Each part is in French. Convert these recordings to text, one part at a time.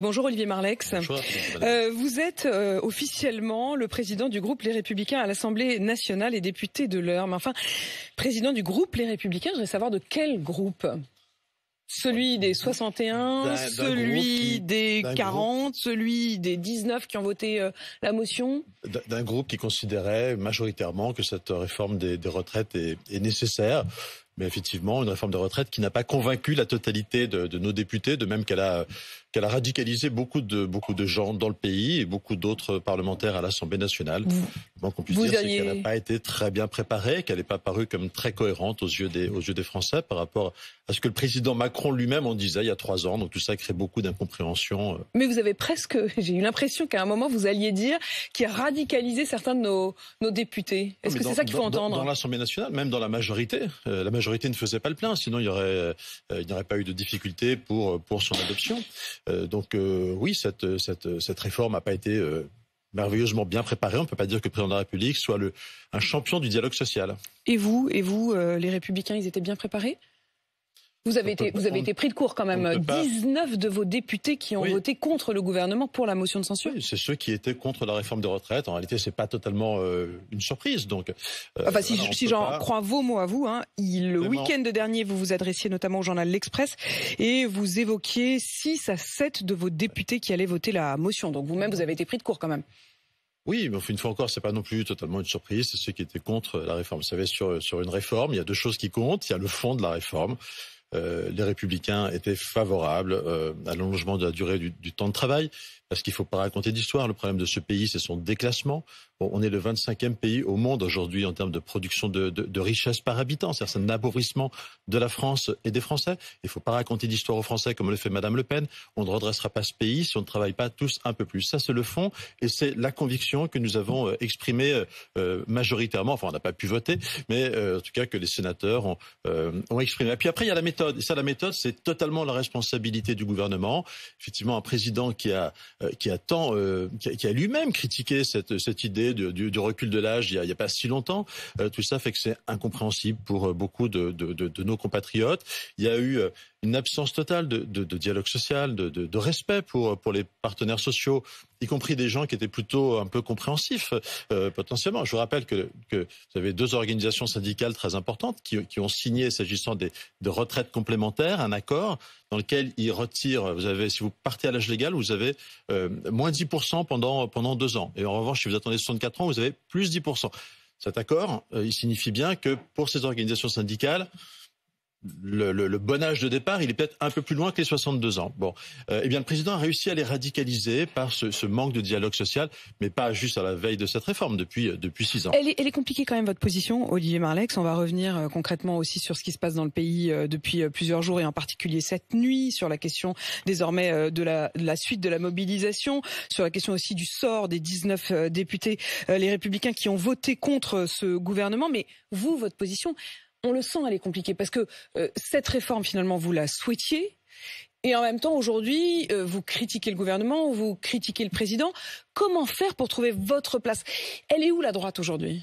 Bonjour Olivier Marlex. Euh, vous êtes euh, officiellement le président du groupe Les Républicains à l'Assemblée nationale et député de l'heure. Mais enfin, président du groupe Les Républicains, je voudrais savoir de quel groupe celui des 61, celui des 40, celui des 19 qui ont voté euh, la motion D'un groupe qui considérait majoritairement que cette réforme des, retraites est, nécessaire mais effectivement une réforme des retraites qui n'a pas convaincu la totalité de, de nos députés, de même qu'elle a qu'elle a radicalisé beaucoup de, beaucoup de gens dans le pays et beaucoup d'autres parlementaires à l'Assemblée nationale. donc le moins qu'on puisse dire, c'est qu'elle n'a pas été très bien préparée, qu'elle n'est pas parue comme très cohérente aux yeux, des, aux yeux des Français par rapport à ce que le président Macron lui-même en disait il y a trois ans. Donc tout ça crée beaucoup d'incompréhension. Euh. Mais vous avez presque, j'ai eu l'impression qu'à un moment, vous alliez dire qu'il a radicalisé certains de nos, nos députés. Est-ce que c'est ça qu'il faut entendre Dans, l'Assemblée nationale, même dans la majorité, euh, la majorité ne faisait pas le plein, sinon il euh, n'y aurait, il aurait pas eu de difficultés pour, pour son adoption. Euh, donc euh, oui, cette, réforme n'a pas été euh, merveilleusement bien préparée. On ne peut pas dire que le président de la République soit un champion du dialogue social. Et vous, et vous, les Républicains, ils étaient bien préparés vous avez, été, vous avez été pris de court quand même. 19 de vos députés qui ont voté contre le gouvernement pour la motion de censure. Oui, c'est ceux qui étaient contre la réforme des retraites. En réalité, c'est pas totalement euh, une surprise. Donc, euh, si, j'en crois vos mots à vous, hein, le week-end dernier, vous vous adressiez notamment au journal L'Express et vous évoquiez 6 à 7 de vos députés qui allaient voter la motion. Donc vous-même, vous avez été pris de court quand même. Oui, mais une fois encore, c'est pas non plus totalement une surprise. C'est ceux qui étaient contre la réforme. Vous savez, sur, sur une réforme, il y a deux choses qui comptent. Il y a le fond de la réforme. Euh, les républicains étaient favorables euh, à l'allongement de la durée du, du temps de travail, parce qu'il ne faut pas raconter d'histoire. Le problème de ce pays, c'est son déclassement. on est le 25e pays au monde aujourd'hui en termes de production de, richesses par habitant. cest un appauvrissement de la France et des Français. Il ne faut pas raconter d'histoire aux Français comme le fait Madame Le Pen. On ne redressera pas ce pays si on ne travaille pas tous un peu plus. Ça, c'est le fond et c'est la conviction que nous avons euh, exprimée euh, euh, majoritairement. Enfin, on n'a pas pu voter, mais en tout cas que les sénateurs ont, ont exprimé. Et puis après, il y a la méthode. Et ça, la méthode, c'est totalement la responsabilité du gouvernement. Effectivement, un président qui a euh, euh, qui a a, lui-même critiqué cette, cette idée du, recul de l'âge il n'y a, pas si longtemps. Euh, tout ça fait que c'est incompréhensible pour beaucoup de, de, nos compatriotes. Il y a eu une absence totale de, de dialogue social, de, de, respect pour, pour les partenaires sociaux y compris des gens qui étaient plutôt un peu compréhensifs euh, potentiellement. Je vous rappelle que, que, vous avez deux organisations syndicales très importantes qui, ont signé, s'agissant des de retraites complémentaires, un accord dans lequel ils retirent, vous avez, si vous partez à l'âge légal, vous avez euh, moins 10% pendant, pendant deux ans. Et en revanche, si vous attendez 64 ans, vous avez plus 10%. Cet accord, euh, il signifie bien que pour ces organisations syndicales, le, bon âge de départ, il est peut-être un peu plus loin que les 62 ans. Bon, euh, eh bien, le président a réussi à les radicaliser par ce, manque de dialogue social, mais pas juste à la veille de cette réforme depuis euh, depuis six ans. Elle est, compliquée quand même votre position, Olivier Marlex. On va revenir euh, concrètement aussi sur ce qui se passe dans le pays depuis plusieurs jours et en particulier cette nuit sur la question désormais de la, de la, suite de la mobilisation, sur la question aussi du sort des 19 députés les Républicains qui ont voté contre ce gouvernement. Mais vous, votre position, on le sent, elle est compliquée parce que euh, cette réforme, finalement, vous la souhaitiez. Et en même temps, aujourd'hui, euh, vous critiquez le gouvernement, vous critiquez le président. Comment faire pour trouver votre place Elle est où la droite aujourd'hui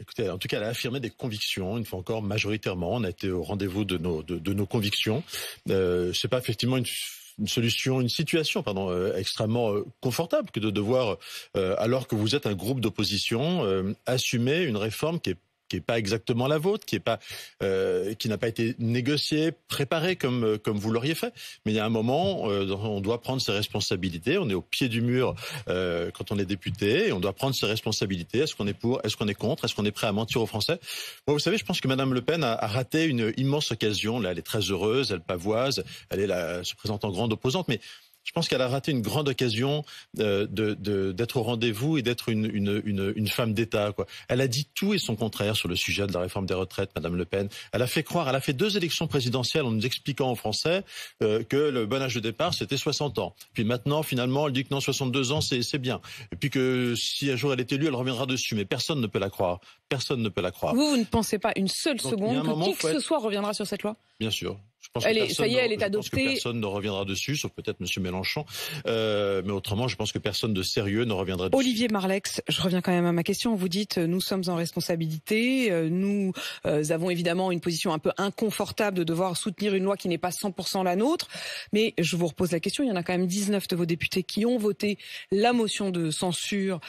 Écoutez, en tout cas, elle a affirmé des convictions, une fois encore, majoritairement. On a été au rendez-vous de nos, de, nos convictions. Euh, Ce n'est pas effectivement une solution, une situation, pardon, extrêmement confortable que de devoir, alors que vous êtes un groupe d'opposition, assumer une réforme qui est qui n'est pas exactement la vôtre, qui est pas, euh, qui n'a pas été négociée, préparée comme euh, comme vous l'auriez fait. Mais il y a un moment, euh, on doit prendre ses responsabilités. On est au pied du mur euh, quand on est député, et on doit prendre ses responsabilités. Est-ce qu'on est pour Est-ce qu'on est contre Est-ce qu'on est prêt à mentir aux Français Moi, vous savez, je pense que Madame Le Pen a, raté une immense occasion. Là, elle est très heureuse, elle pavoise, elle est la, se présente en grande opposante, mais je pense qu'elle a raté une grande occasion euh, d'être au rendez-vous et d'être une, femme d'État. Quoi. Elle a dit tout et son contraire sur le sujet de la réforme des retraites, Madame Le Pen. Elle a fait croire, elle a fait deux élections présidentielles en nous expliquant en Français euh, que le bon âge de départ, c'était 60 ans. Puis maintenant, finalement, elle dit que non, 62 ans, c'est, bien. Et puis que si un jour elle est élue, elle reviendra dessus. Mais personne ne peut la croire. Personne ne peut la croire. Vous, ne pensez pas une seule seconde que qui ce soit reviendra sur cette loi Bien sûr. Je adoptée. personne ne reviendra dessus, sauf peut-être M. Mélenchon. Euh, mais autrement, je pense que personne de sérieux ne reviendra dessus. Olivier Marlex, je reviens quand même à ma question. Vous dites, euh, nous sommes en responsabilité. Euh, nous avons évidemment une position un peu inconfortable de devoir soutenir une loi qui n'est pas 100% la nôtre. Mais je vous repose la question. Il y en a quand même 19 de vos députés qui ont voté la motion de censure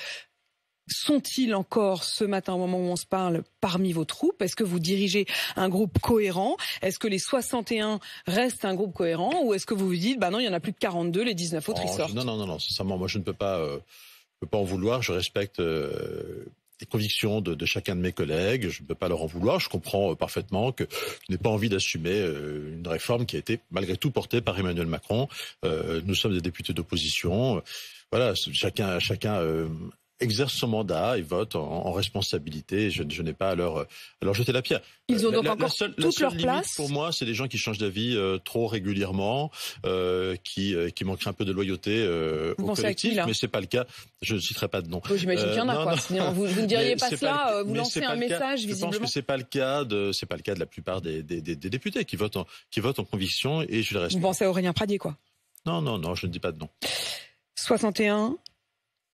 sont-ils encore ce matin au moment où on se parle parmi vos troupes Est-ce que vous dirigez un groupe cohérent Est-ce que les 61 restent un groupe cohérent ou est-ce que vous vous dites bah non, il y en a plus que 42, les 19 autres y oh, sortent Non non non non, sincèrement moi je ne peux pas euh, pas en vouloir, je respecte euh, les convictions de, chacun de mes collègues, je ne peux pas leur en vouloir, je comprends euh, parfaitement que je n'ai pas envie d'assumer une réforme qui a été malgré tout portée par Emmanuel Macron. nous sommes des députés d'opposition. Voilà, chacun chacun exerce son mandat et vote en, responsabilité. Je, je n'ai pas à leur, jeter la pierre. Ils ont donc encore toute leur place. Pour moi, c'est des gens qui changent d'avis euh, trop régulièrement, euh, qui, manquent euh, manqueraient un peu de loyauté au collectif, qui, mais c'est pas le cas. Je ne citerai pas de nom. Oh, j'imagine qu'il y en a. quoi. Vous, ne diriez pas cela. vous lancez un message. Je pense que c'est pas le cas c'est pas le cas de la plupart des, députés qui votent en, conviction et je le respecte. Vous pensez à Aurélien Pradier, quoi Non, non, non. Je ne dis pas de nom. 61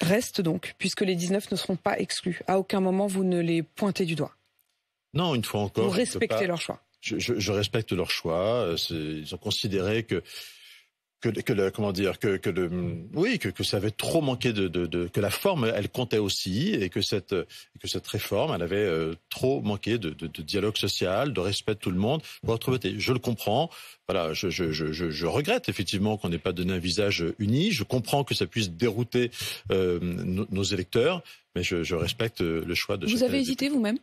Reste donc, puisque les 19 ne seront pas exclus. À aucun moment, vous ne les pointez du doigt. Non, une fois encore. Vous respectez leur choix. Je, je, respecte leur choix. Euh, ils ont considéré que que, que le, comment dire que, que le oui que, que ça avait trop manqué de, de, de, que la forme elle comptait aussi et que cette que cette réforme elle avait euh, trop manqué de, de, de, dialogue social de respect de tout le monde pour être je le comprends voilà je je, je, je regrette effectivement qu'on n'ait pas donné un visage uni je comprends que ça puisse dérouter euh, nos, électeurs mais je, je respecte euh, le choix de vous avez hésité vous-même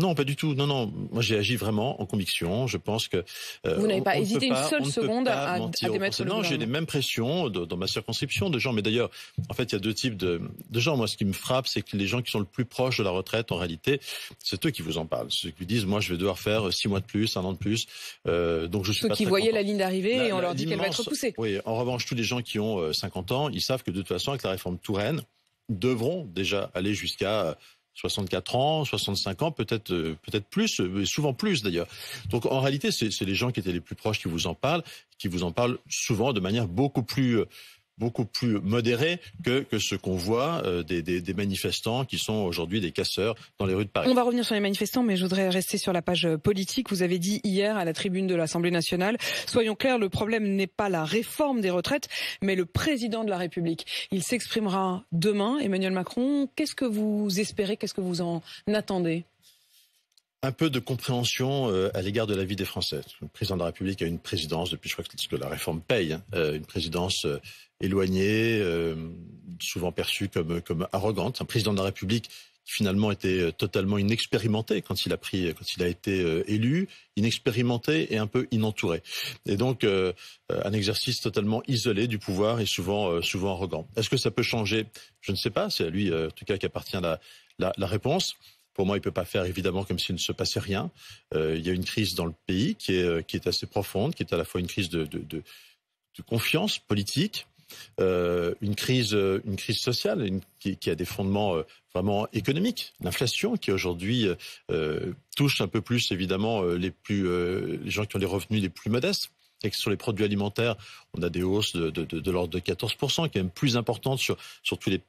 non, pas du tout. Non, non. Moi, j'ai agi vraiment en conviction. Je pense que euh, vous n'avez pas hésité une seule seconde à, à, démettre le Non, j'ai les mêmes pressions dans ma circonscription de gens. Mais d'ailleurs, en fait, il y a deux types de, gens. Moi, ce qui me frappe, c'est que les gens qui sont le plus proches de la retraite, en réalité, c'est eux qui vous en parlent. Ceux qui disent, moi, je vais devoir faire euh, six mois de plus, un an de plus. Euh, donc, je suis. Ceux qui voyaient la ligne d'arrivée et on leur dit qu'elle va être repoussée. Oui. En revanche, tous les gens qui ont 50 ans, ils savent que de toute façon, avec la réforme Touraine, devront déjà aller jusqu'à 64 ans, 65 ans, peut-être euh, peut-être plus, euh, souvent plus d'ailleurs. Donc en réalité, c'est les gens qui étaient les plus proches qui vous en parlent, qui vous en parlent souvent de manière beaucoup plus euh, beaucoup plus modéré que, que ce qu'on voit euh, des, des, des, manifestants qui sont aujourd'hui des casseurs dans les rues de Paris. On va revenir sur les manifestants, mais je voudrais rester sur la page euh, politique. Vous avez dit hier à la tribune de l'Assemblée nationale, soyons clairs, le problème n'est pas la réforme des retraites, mais le président de la République. Il s'exprimera demain. Emmanuel Macron, qu'est-ce que vous espérez, qu'est-ce que vous en attendez un peu de compréhension euh, à l'égard de la vie des Français. Le président de la République a une présidence, depuis je crois que la réforme paye, hein, euh, une présidence euh, éloignée, souvent perçue comme, comme arrogante. Un président de la République qui finalement était totalement inexpérimenté quand il a pris, quand il a été élu, inexpérimenté et un peu inentouré. Et donc un exercice totalement isolé du pouvoir et souvent, souvent arrogant. Est-ce que ça peut changer Je ne sais pas. C'est à lui, en tout cas, qu'appartient la, la réponse. Pour moi, il ne peut pas faire évidemment comme s'il ne se passait rien. Euh, il y a une crise dans le pays euh, qui est, assez profonde, qui est à la fois une crise de, confiance politique, euh, une crise, une crise sociale qui, a des fondements vraiment économiques. L'inflation qui aujourd'hui touche un peu plus évidemment les plus les gens qui ont des revenus les plus modestes sur les produits alimentaires, on a des hausses de, de, l'ordre de 14%, qui est même plus importante sur, sur tous les,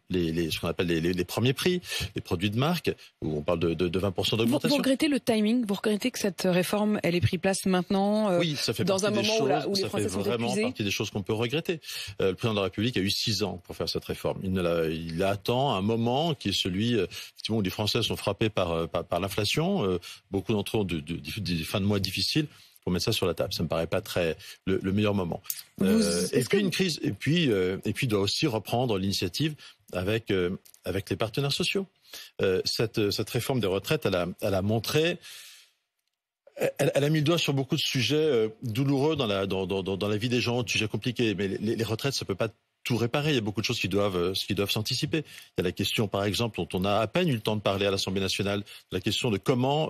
ce qu'on appelle les, premiers prix, les produits de marque, où on parle de, 20% d'augmentation. Vous, regrettez le timing, vous regrettez que cette réforme, elle ait pris place maintenant, euh, oui, ça fait dans un moment où, les Français sont vraiment partie des choses qu'on peut regretter. Euh, le président de la République a eu six ans pour faire cette réforme. Il, il attend un moment qui est celui euh, où les Français sont frappés par, par, l'inflation. beaucoup d'entre eux ont des fins de mois difficiles pour mettre ça sur la table. Ça me paraît pas très le, meilleur moment. Euh, et puis une crise, et puis euh, et puis doit aussi reprendre l'initiative avec euh, avec les partenaires sociaux. cette cette réforme des retraites, elle a elle a montré elle, a mis le doigt sur beaucoup de sujets douloureux dans la dans, dans, dans la vie des gens, des sujets compliqués. Mais les, retraites, ça peut pas tout réparer. Il y a beaucoup de choses qui doivent qui doivent s'anticiper. Il y a la question, par exemple, dont on a à peine eu le temps de parler à l'Assemblée nationale, la question de comment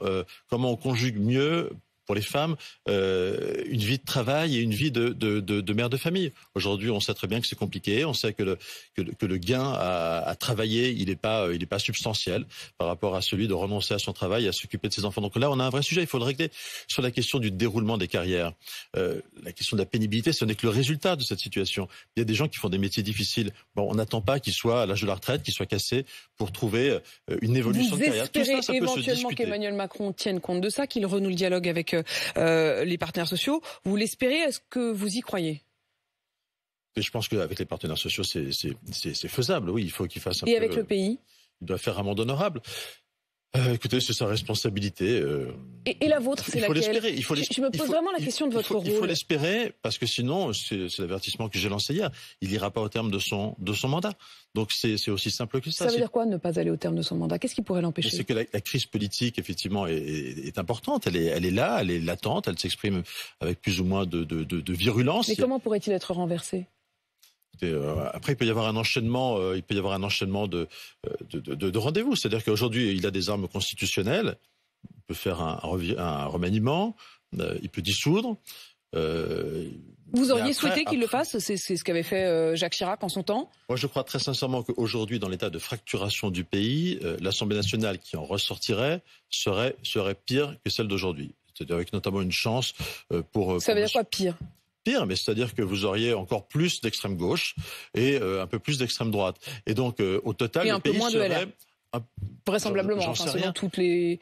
comment on conjugue mieux pour les femmes euh, une vie de travail et une vie de, mère de famille. Aujourd'hui, on sait très bien que c'est compliqué, on sait que le, gain à, travailler, il n'est pas, substantiel par rapport à celui de renoncer à son travail et à s'occuper de ses enfants. Donc là, on a un vrai sujet, il faut le régler. Sur la question du déroulement des carrières, euh, la question de la pénibilité, ce n'est que le résultat de cette situation. Il y a des gens qui font des métiers difficiles. Bon, on n'attend pas qu'ils soient à l'âge de la retraite, qu'ils soient cassés pour trouver euh, une évolution de carrière. Tout ça, éventuellement qu'Emmanuel Macron tienne compte de ça, qu'il renoue le dialogue avec euh, les partenaires sociaux. Vous l'espérez Est-ce que vous y croyez je pense qu'avec les partenaires sociaux, c'est faisable. Oui, il faut qu'ils fassent un Et avec le pays il doit faire un monde honorable. Euh, écoutez, c'est sa responsabilité. Euh. Et, la vôtre, c'est laquelle je, me pose vraiment la question de votre rôle. Il faut l'espérer parce que sinon, c'est l'avertissement que j'ai lancé hier. Il n'ira pas au terme de son de son mandat. Donc c'est aussi simple que ça. Ça veut dire quoi ne pas aller au terme de son mandat Qu'est-ce qui pourrait l'empêcher C'est que la, crise politique effectivement est, importante. Elle est elle est là, elle est latente, elle s'exprime avec plus ou moins de, de virulence. Mais comment pourrait-il être renversé euh, après, il peut y avoir un enchaînement, euh, il peut y avoir un enchaînement euh, de, de, rendez-vous. C'est-à-dire qu'aujourd'hui, il a des armes constitutionnelles, il peut faire un, un remaniement, il peut dissoudre. Vous auriez souhaité qu'il le fasse C'est ce qu'avait fait Jacques Chirac en son temps Moi, je crois très sincèrement qu'aujourd'hui, dans l'état de fracturation du pays, l'Assemblée nationale qui en ressortirait serait, serait pire que celle d'aujourd'hui. C'est-à-dire avec notamment une chance pour... Ça veut dire quoi pire pire, mais c'est-à-dire que vous auriez encore plus d'extrême gauche et euh, un peu plus d'extrême droite. Et donc, euh, au total, et le un pays peu moins serait... De Vraisemblablement, enfin, selon toutes les...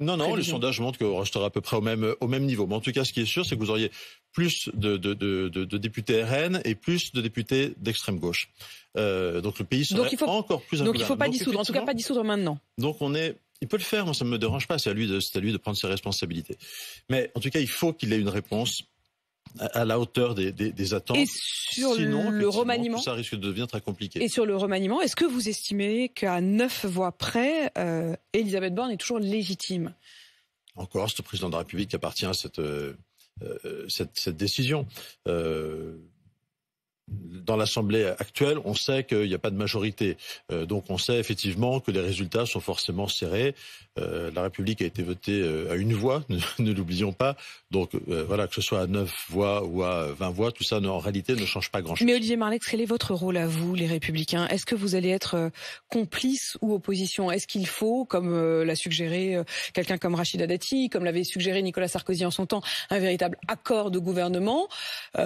non, non, les sondages montrent qu'on restera à peu près au même, au même niveau. Mais en tout cas, ce qui est sûr, c'est que vous auriez plus de, députés RN et plus de députés d'extrême gauche. Euh, donc le pays serait il faut, encore plus Donc il ne faut pas dissoudre, en tout cas pas dissoudre maintenant. Donc on est il peut le faire, moi ça ne me dérange pas, c'est à c'est à lui de prendre ses responsabilités. Mais en tout cas, il faut qu'il ait une réponse à la hauteur des, attentes. sur Sinon, le remaniement, ça risque de devenir très compliqué. Et sur le remaniement, est-ce que vous estimez qu'à neuf voix près, euh, Elisabeth Borne est toujours légitime Encore, c'est le président de la République qui appartient à cette euh, euh, cette, décision dans l'Assemblée actuelle, on sait qu'il n'y a pas de majorité. Euh, donc on sait effectivement que les résultats sont forcément serrés. Euh, la République a été votée euh, à une voix, ne, l'oublions pas. Donc voilà, que ce soit à 9 voix ou à 20 voix, tout ça en réalité ne change pas grand-chose. Mais Olivier Marlex, quel est votre rôle à vous, les Républicains Est-ce que vous allez être complice ou opposition Est-ce qu'il faut, comme l'a suggéré quelqu'un comme Rachida Dati, comme l'avait suggéré Nicolas Sarkozy en son temps, un véritable accord de gouvernement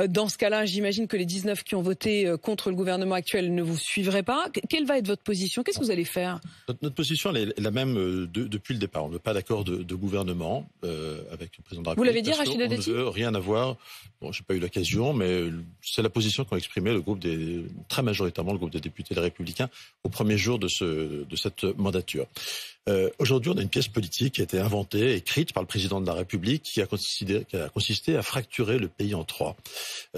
Dans ce cas-là, j'imagine que les 19 qui ont voté euh, contre le gouvernement actuel ne vous suivraient pas. Quelle va être votre position Qu'est-ce que vous allez faire notre, position elle est la même euh, depuis le départ. On ne pas d'accord de, gouvernement euh, avec le président de la République. Vous l'avez dit, Rachida Dati On ne veut rien avoir. Bon, j'ai pas eu l'occasion, mais c'est la position qu'ont exprimé le groupe des très majoritairement le groupe des députés les Républicains au premier jour de, ce, de cette mandature. Aujourd'hui, on a une pièce politique qui a été inventée, écrite par le président de la République, qui a, qui a consisté à fracturer le pays en trois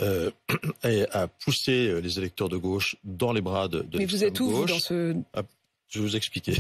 et à pousser euh, les électeurs de gauche dans les bras de, Mais vous êtes où, dans ce je vais vous expliquer,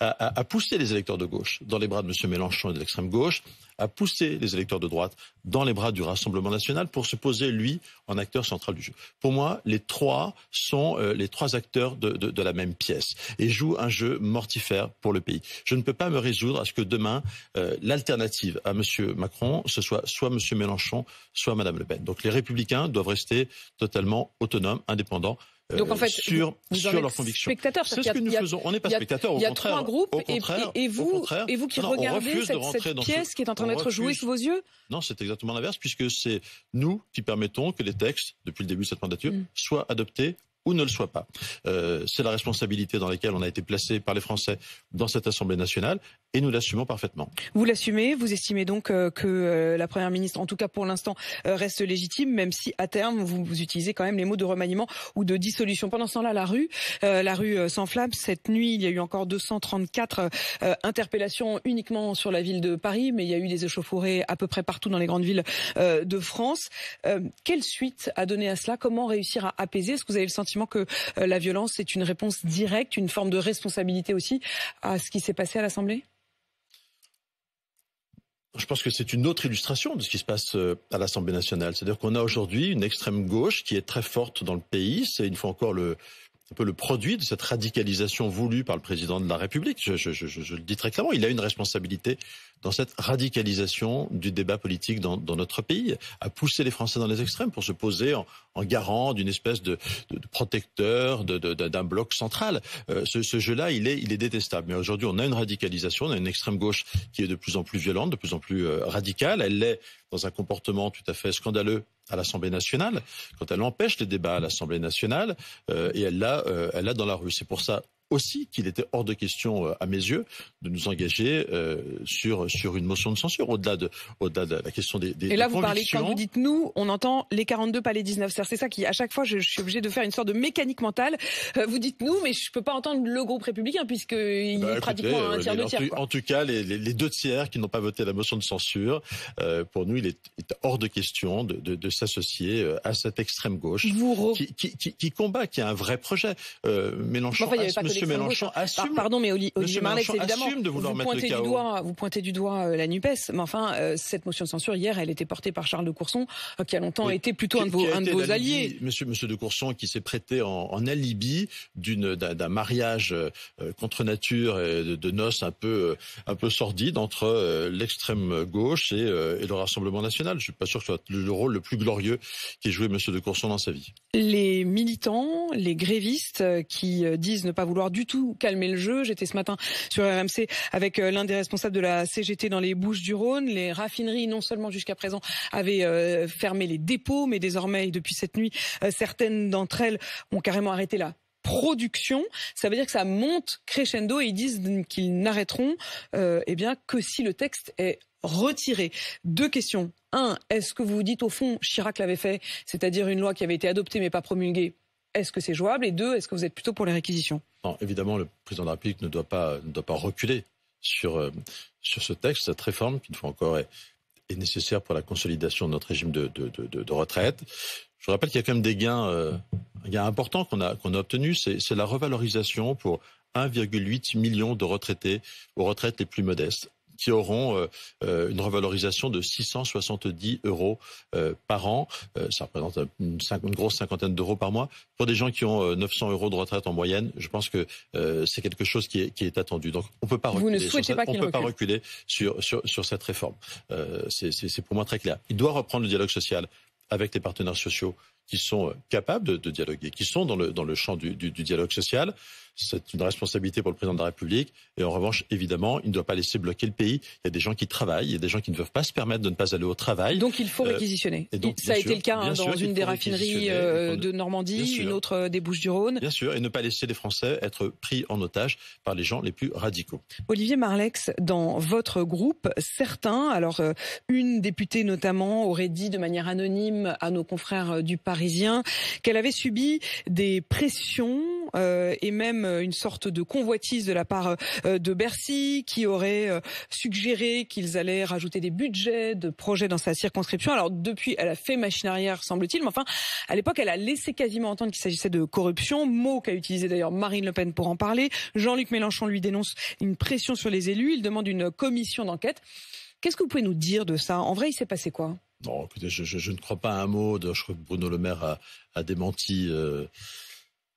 à, mmh. pousser les électeurs de gauche dans les bras de M. Mélenchon et de l'extrême gauche, à pousser les électeurs de droite dans les bras du Rassemblement national pour se poser, lui, en acteur central du jeu. Pour moi, les trois sont euh, les trois acteurs de, la même pièce et jouent un jeu mortifère pour le pays. Je ne peux pas me résoudre à ce que demain, euh, l'alternative à M. Macron, ce soit soit M. Mélenchon, soit Mme Le Pen. Donc les républicains doivent rester totalement autonomes, indépendants euh, Donc en fait, sur, vous sur leurs convictions. C'est ce que nous faisons. On n'est pas spectateurs. Il y a trois groupes et, vous qui regardez cette, pièce qui est en train d'être jouée sous vos yeux. Non, c'est exactement l'inverse puisque c'est nous qui permettons que les textes depuis le début de cette mandature mm. soient adoptés ou ne le soient pas. Euh, c'est la responsabilité dans laquelle on a été placé par les Français dans cette Assemblée nationale et nous l'assumons parfaitement. Vous l'assumez, vous estimez donc euh, que euh, la Première ministre, en tout cas pour l'instant, euh, reste légitime, même si à terme vous, utilisez quand même les mots de remaniement ou de dissolution. Pendant ce temps-là, la rue, la rue s'enflamme. Cette nuit, il y a eu encore 234 interpellations uniquement sur la ville de Paris, mais il y a eu des échauffourées à peu près partout dans les grandes villes de France. quelle suite a donné à cela Comment réussir à apaiser Est-ce que vous avez le sentiment que la violence est une réponse directe, une forme de responsabilité aussi à ce qui s'est passé à l'Assemblée je pense que c'est une autre illustration de ce qui se passe euh, à l'Assemblée nationale. C'est-à-dire qu'on a aujourd'hui une extrême gauche qui est très forte dans le pays. C'est une fois encore le, un peu le produit de cette radicalisation voulue par le président de la République. Je, je, le dis très clairement, il a une responsabilité dans cette radicalisation du débat politique dans, notre pays, à pousser les Français dans les extrêmes pour se poser en, garant d'une espèce de, protecteur d'un bloc central. Euh, ce, jeu-là, il est, détestable. Mais aujourd'hui, on a une radicalisation, on a une extrême gauche qui est de plus en plus violente, de plus en plus euh, radicale. Elle l'est dans un comportement tout à fait scandaleux à l'Assemblée nationale, quand elle empêche les débats à l'Assemblée nationale, euh, et elle l'a, elle l'a dans la rue. C'est pour ça aussi qu'il était hors de question, euh, à mes yeux, de nous engager euh, sur sur une motion de censure au-delà de au-delà de la question des, et là vous parlez quand vous dites nous, on entend les 42 pas les 19. C'est ça qui à chaque fois je, suis obligé de faire une sorte de mécanique mentale. Euh, vous dites nous, mais je peux pas entendre le groupe républicain puisque il bah, est pratiquement un tiers de tiers. En, tout cas, les, les, deux tiers qui n'ont pas voté la motion de censure, pour nous, il est, hors de question de, de, s'associer à cette extrême gauche qui, combat, qui a un vrai projet. Mélenchon, Monsieur Mélenchon assume. pardon, mais évidemment, de vouloir vous pointez du doigt, euh, vous pointez du doigt euh, la Nupes, mais enfin, euh, cette motion de censure hier, elle était portée par Charles de Courson, qui a longtemps été plutôt un de vos, alliés. Monsieur, Monsieur de Courson, qui s'est prêté en, alibi d'une d'un mariage contre nature et de, noces un peu un peu sordide entre l'extrême gauche et, le Rassemblement national. Je suis pas sûr que ce soit le, rôle le plus glorieux qu'ait joué Monsieur de Courson dans sa vie. Les militants, les grévistes qui disent ne pas vouloir du tout calmer le jeu. J'étais ce matin sur RMC avec euh, l'un des responsables de la CGT dans les Bouches du Rhône. Les raffineries, non seulement jusqu'à présent, avaient euh, fermé les dépôts, mais désormais, depuis cette nuit, euh, certaines d'entre elles ont carrément arrêté la production. Ça veut dire que ça monte crescendo et ils disent qu'ils n'arrêteront eh bien que si le texte est retiré. Deux questions. Un, est-ce que vous vous dites au fond Chirac l'avait fait, c'est-à-dire une loi qui avait été adoptée mais pas promulguée est-ce que c'est jouable Et deux, est-ce que vous êtes plutôt pour les réquisitions évidemment, le président de la République ne doit pas, doit pas reculer euh, sur, ce texte, cette réforme qui, une fois encore, est, nécessaire pour la consolidation de notre régime de, retraite. Je rappelle qu'il y a quand même des gains, euh, importants qu'on a, obtenus. obtenu, c'est la revalorisation pour 1,8 million de retraités aux retraites les plus modestes qui auront euh, euh, une revalorisation de 670 euros euh, par an. ça représente une, grosse cinquantaine d'euros par mois. Pour des gens qui ont 900 euros de retraite en moyenne, je pense que c'est quelque chose qui est, attendu. Donc on peut peut pas reculer sur, sur cette réforme. c'est pour moi très clair. Il doit reprendre le dialogue social avec les partenaires sociaux qui sont euh, capables de, dialoguer, qui sont dans le, dans le champ du, du, dialogue social. C'est une responsabilité pour le président de la République. Et en revanche, évidemment, il ne doit pas laisser bloquer le pays. Il y a des gens qui travaillent, il y a des gens qui ne peuvent pas se permettre de ne pas aller au travail. Donc il faut euh, réquisitionner. et donc, ça a été le cas hein, dans une des raffineries euh, de Normandie, une autre des Bouches-du-Rhône. Bien sûr, et ne pas laisser les Français être pris en otage par les gens les plus radicaux. Olivier Marlex, dans votre groupe, certains, alors une députée notamment, aurait dit de manière anonyme à nos confrères du Parc, parisien, qu'elle avait subi des pressions euh, et même euh, une sorte de convoitise de la part euh, de Bercy qui aurait suggéré qu'ils allaient rajouter des budgets de projets dans sa circonscription. Alors depuis, elle a fait machine arrière, semble-t-il, mais enfin, à l'époque, elle a laissé quasiment entendre qu'il s'agissait de corruption, mot qu'a utilisé d'ailleurs Marine Le Pen pour en parler. Jean-Luc Mélenchon lui dénonce une pression sur les élus, il demande une commission d'enquête. Qu'est-ce que vous pouvez nous dire de ça En vrai, il s'est passé quoi non, écoutez, je, ne crois pas à un mot. De, je crois que Bruno Le Maire a, démenti, euh,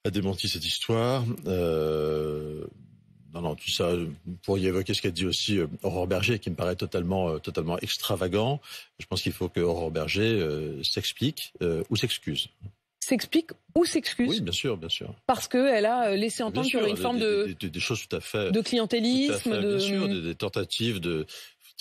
a démenti cette histoire. Euh, non, non, tout ça. Vous pourriez évoquer ce qu'a dit aussi euh, Aurore Berger, qui me paraît totalement, totalement extravagant. Je pense qu'il faut que Aurore Berger s'explique ou s'excuse s'explique ou s'excuse. Oui, bien sûr, bien sûr. Parce qu'elle a laissé entendre qu'il y une forme de... Des, choses tout à fait... De clientélisme, de... Bien sûr, des, tentatives de,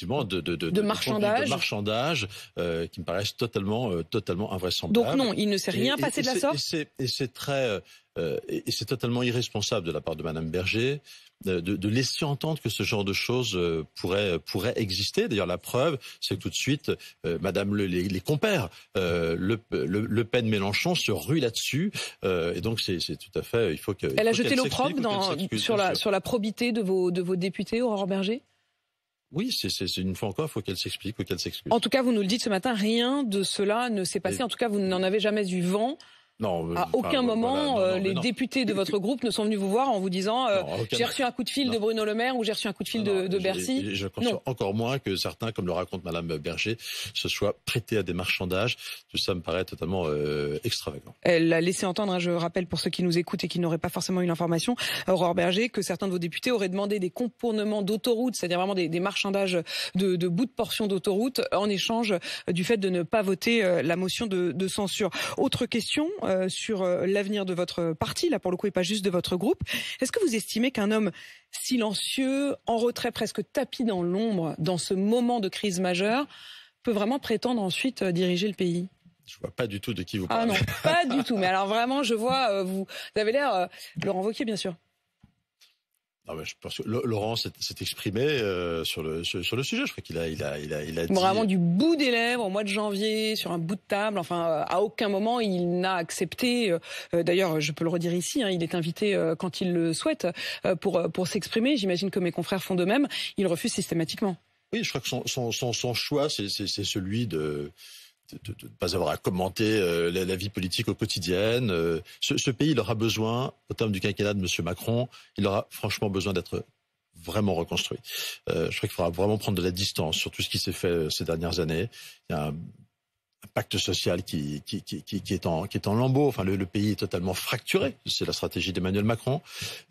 de marchandage, de marchandage euh, qui me paraissent totalement euh, totalement invraisemblables. Donc non, il ne s'est rien passé de la sorte. Et c'est très euh, et c'est totalement irresponsable de la part de Madame Berger de, laisser entendre que ce genre de choses pourrait pourrait exister. D'ailleurs, la preuve, c'est que tout de suite, Madame les, compères, le, le, Pen Mélenchon se ruent là-dessus, et donc c'est tout à fait. Il faut que. Elle a jeté l'opprobre sur la sur la probité de vos de vos députés, Aurore Berger. Oui, c'est une fois encore, faut qu'elle s'explique ou qu'elle s'excuse. En tout cas, vous nous le dites ce matin, rien de cela ne s'est passé. En tout cas, vous n'en avez jamais eu vent. Non, euh, à aucun moment, euh, les députés de votre groupe ne sont venus vous voir en vous disant euh, j'ai reçu un coup de fil de Bruno Le Maire ou j'ai reçu un coup de fil de, Bercy. Je, encore moins que certains, comme le raconte Madame Berger, se soient prêtés à des marchandages. Tout ça me paraît totalement extravagant. Elle a laissé entendre, hein, je rappelle pour ceux qui nous écoutent et qui n'auraient pas forcément eu l'information, Aurore Berger, que certains de vos députés auraient demandé des contournements d'autoroute, c'est-à-dire vraiment des, marchandages de, de bouts de portions d'autoroute en échange du fait de ne pas voter la motion de, de censure. Autre question euh, sur euh, l'avenir de votre parti, là pour le coup et pas juste de votre groupe. Est-ce que vous estimez qu'un homme silencieux, en retrait presque tapis dans l'ombre, dans ce moment de crise majeure, peut vraiment prétendre ensuite euh, diriger le pays je vois pas du tout de qui vous ah parlez. Ah non, pas du tout. Mais alors vraiment, je vois, vous, avez l'air, de Laurent Wauquiez, bien sûr, non, ah je pense que Laurent s'est exprimé euh, sur, le, sur, le sujet. Je crois qu'il a, il a, il a, dit... Vraiment du bout des lèvres, au mois de janvier, sur un bout de table. Enfin, euh, à aucun moment il n'a accepté. Euh, d'ailleurs, je peux le redire ici, hein, il est invité quand il le souhaite pour, pour s'exprimer. J'imagine que mes confrères font de même. Il refuse systématiquement. Oui, je crois que son, son, son, son choix, c'est celui de de ne pas avoir à commenter euh, la, vie politique au quotidien. Euh, ce, pays, il aura besoin, au terme du quinquennat de M. Macron, il aura franchement besoin d'être vraiment reconstruit. Euh, je crois qu'il faudra vraiment prendre de la distance sur tout ce qui s'est fait ces dernières années un pacte social qui, qui, est en, qui Enfin, le, pays est totalement fracturé. C'est la stratégie d'Emmanuel Macron.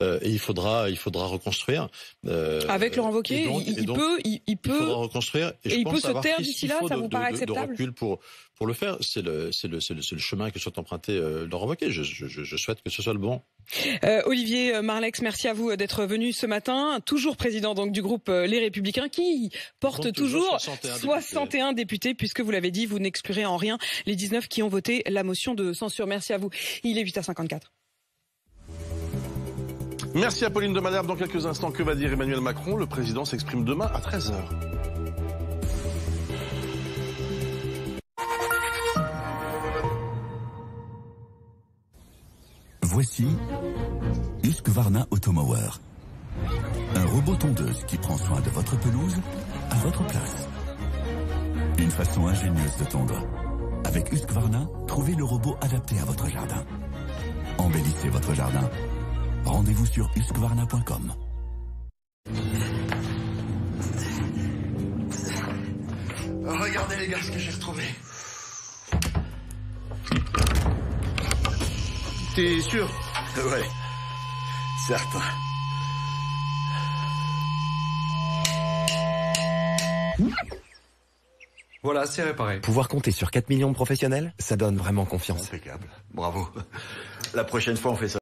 Euh, et il faudra, il faudra reconstruire. Euh, Avec Laurent Wauquiez, il, peut, il, peut. reconstruire. Et, il peut se taire d'ici là, ça vous paraît acceptable de recul pour, pour le faire. C'est le, chemin que soit emprunté le euh, Laurent Wauquiez. Je, souhaite que ce soit le bon. Olivier Marlex, merci à vous d'être venu ce matin. Toujours président donc du groupe Les Républicains qui porte toujours, 61, députés. puisque vous l'avez dit, vous n'exclurez en rien les 19 qui ont voté la motion de censure. Merci à vous. Il est 8h54. Merci à Pauline de Malherbe. Dans quelques instants, que va dire Emmanuel Macron Le président s'exprime demain à 13h. Voici Husqvarna Automower. Un robot tondeuse qui prend soin de votre pelouse à votre place. Une façon ingénieuse de tondre. Avec Husqvarna, trouvez le robot adapté à votre jardin. Embellissez votre jardin. Rendez-vous sur husqvarna.com. Regardez les gars ce que j'ai retrouvé. T'es sûr Ouais, certain. Mmh. Voilà, c'est réparé. Pouvoir compter sur 4 millions de professionnels, ça donne vraiment confiance. Impeccable. Bravo. La prochaine fois, on fait ça.